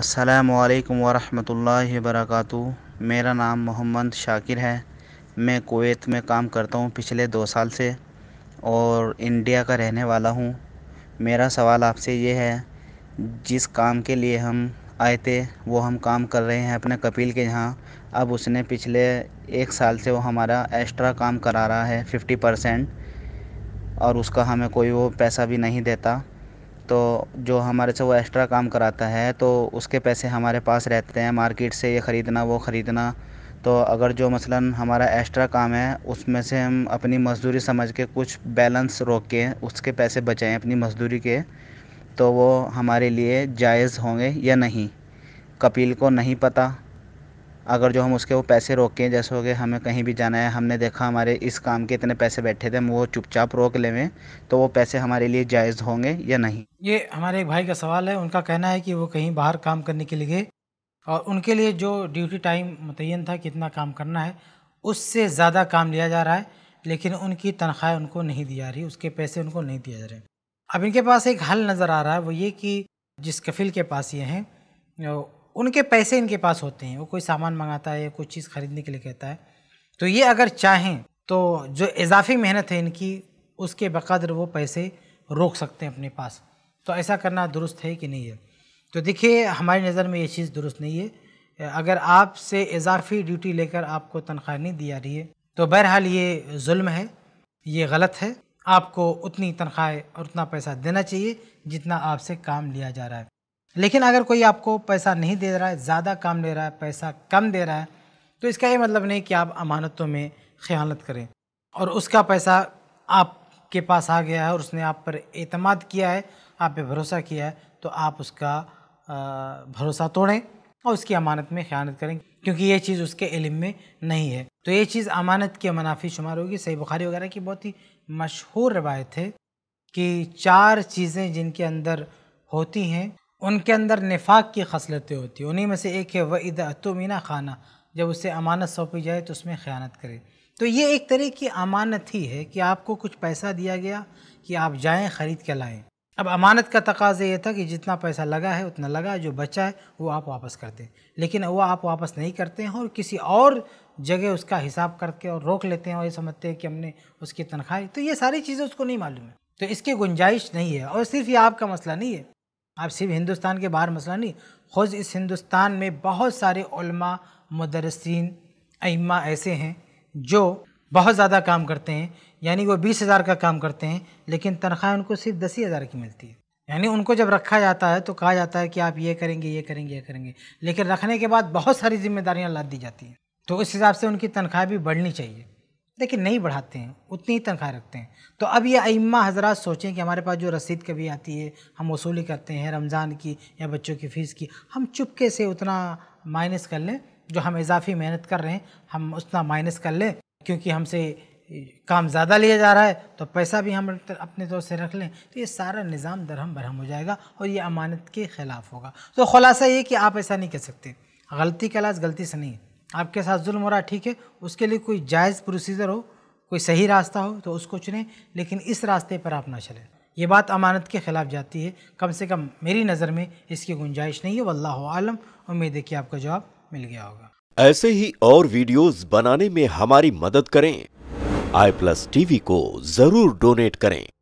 السلام علیکم ورحمۃ اللہ وبرکاتہ میرا نام محمد شاکر ہے میں کویت میں کام کرتا ہوں پچھلے دو سال سے اور انڈیا کا رہنے والا ہوں میرا سوال آپ سے یہ ہے جس کام کے لیے ہم آئے تھے وہ ہم کام کر رہے ہیں اپنے کپیل کے یہاں اب اس نے پچھلے ایک سال سے وہ ہمارا ایکسٹرا کام کرا رہا ہے ففٹی پرسینٹ اور اس کا ہمیں کوئی وہ پیسہ بھی نہیں دیتا تو جو ہمارے سے وہ ایکسٹرا کام کراتا ہے تو اس کے پیسے ہمارے پاس رہتے ہیں مارکیٹ سے یہ خریدنا وہ خریدنا تو اگر جو مثلاً ہمارا ایکسٹرا کام ہے اس میں سے ہم اپنی مزدوری سمجھ کے کچھ بیلنس روک کے اس کے پیسے بچائیں اپنی مزدوری کے تو وہ ہمارے لیے جائز ہوں گے یا نہیں کپیل کو نہیں پتہ اگر جو ہم اس کے وہ پیسے روکیں جیسے ہو ہوگے ہمیں کہیں بھی جانا ہے ہم نے دیکھا ہمارے اس کام کے اتنے پیسے بیٹھے تھے ہم وہ چپ چاپ روک لیں تو وہ پیسے ہمارے لیے جائز ہوں گے یا نہیں یہ ہمارے ایک بھائی کا سوال ہے ان کا کہنا ہے کہ وہ کہیں باہر کام کرنے کے لیے گئے اور ان کے لیے جو ڈیوٹی ٹائم متعین تھا کتنا کام کرنا ہے اس سے زیادہ کام لیا جا رہا ہے لیکن ان کی تنخواہیں ان کو نہیں دی جا رہی اس کے پیسے ان کو نہیں دیا جا رہے اب ان کے پاس ایک حل نظر آ رہا ہے وہ یہ کہ جس کفیل کے پاس یہ ہیں ان کے پیسے ان کے پاس ہوتے ہیں وہ کوئی سامان منگاتا ہے یا کوئی چیز خریدنے کے لیے کہتا ہے تو یہ اگر چاہیں تو جو اضافی محنت ہے ان کی اس کے بقدر وہ پیسے روک سکتے ہیں اپنے پاس تو ایسا کرنا درست ہے کہ نہیں ہے تو دیکھیے ہماری نظر میں یہ چیز درست نہیں ہے اگر آپ سے اضافی ڈیوٹی لے کر آپ کو تنخواہ نہیں دی جا رہی ہے تو بہرحال یہ ظلم ہے یہ غلط ہے آپ کو اتنی تنخواہ اور اتنا پیسہ دینا چاہیے جتنا آپ سے کام لیا جا رہا ہے لیکن اگر کوئی آپ کو پیسہ نہیں دے رہا ہے زیادہ کام دے رہا ہے پیسہ کم دے رہا ہے تو اس کا یہ مطلب نہیں کہ آپ امانتوں میں خیانت کریں اور اس کا پیسہ آپ کے پاس آ گیا ہے اور اس نے آپ پر اعتماد کیا ہے آپ پہ بھروسہ کیا ہے تو آپ اس کا بھروسہ توڑیں اور اس کی امانت میں خیانت کریں کیونکہ یہ چیز اس کے علم میں نہیں ہے تو یہ چیز امانت کے منافی شمار ہوگی صحیح بخاری وغیرہ کی بہت ہی مشہور روایت ہے کہ چار چیزیں جن کے اندر ہوتی ہیں ان کے اندر نفاق کی خصلتیں ہوتی ہیں انہیں میں سے ایک ہے و عیدمینہ خانہ جب اسے امانت سونپی جائے تو اس میں خیانت کرے تو یہ ایک طرح کی امانت ہی ہے کہ آپ کو کچھ پیسہ دیا گیا کہ آپ جائیں خرید کے لائیں اب امانت کا تقاضا یہ تھا کہ جتنا پیسہ لگا ہے اتنا لگا جو بچا ہے وہ آپ واپس کرتے لیکن وہ آپ واپس نہیں کرتے ہیں اور کسی اور جگہ اس کا حساب کر کے اور روک لیتے ہیں اور یہ سمجھتے ہیں کہ ہم نے اس کی تنخواہ تو یہ ساری چیزیں اس کو نہیں معلوم ہے تو اس کی گنجائش نہیں ہے اور صرف یہ آپ کا مسئلہ نہیں ہے آپ صرف ہندوستان کے باہر مسئلہ نہیں خود اس ہندوستان میں بہت سارے علماء مدرسین ائمہ ایسے ہیں جو بہت زیادہ کام کرتے ہیں یعنی وہ بیس ہزار کا کام کرتے ہیں لیکن تنخواہ ان کو صرف دسی ہزار کی ملتی ہے یعنی ان کو جب رکھا جاتا ہے تو کہا جاتا ہے کہ آپ یہ کریں گے یہ کریں گے یہ کریں گے لیکن رکھنے کے بعد بہت ساری ذمہ داریاں لاد دی جاتی ہیں تو اس حساب سے ان کی تنخواہ بھی بڑھنی چاہیے لیکن نہیں بڑھاتے ہیں اتنی ہی تنخواہ رکھتے ہیں تو اب یہ ائمہ حضرات سوچیں کہ ہمارے پاس جو رسید کبھی آتی ہے ہم وصولی کرتے ہیں رمضان کی یا بچوں کی فیس کی ہم چپکے سے اتنا مائنس کر لیں جو ہم اضافی محنت کر رہے ہیں ہم اتنا مائنس کر لیں کیونکہ ہم سے کام زیادہ لیا جا رہا ہے تو پیسہ بھی ہم اپنے طور سے رکھ لیں تو یہ سارا نظام درہم برہم ہو جائے گا اور یہ امانت کے خلاف ہوگا تو خلاصہ یہ کہ آپ ایسا نہیں کر سکتے غلطی کا علاج غلطی سے نہیں آپ کے ساتھ ظلم ہو رہا ٹھیک ہے اس کے لیے کوئی جائز پروسیزر ہو کوئی صحیح راستہ ہو تو اس کو چنیں لیکن اس راستے پر آپ نہ چلیں یہ بات امانت کے خلاف جاتی ہے کم سے کم میری نظر میں اس کی گنجائش نہیں ہے واللہ عالم امید ہے کہ آپ کا جواب مل گیا ہوگا ایسے ہی اور ویڈیوز بنانے میں ہماری مدد کریں آئی پلس ٹی وی کو ضرور ڈونیٹ کریں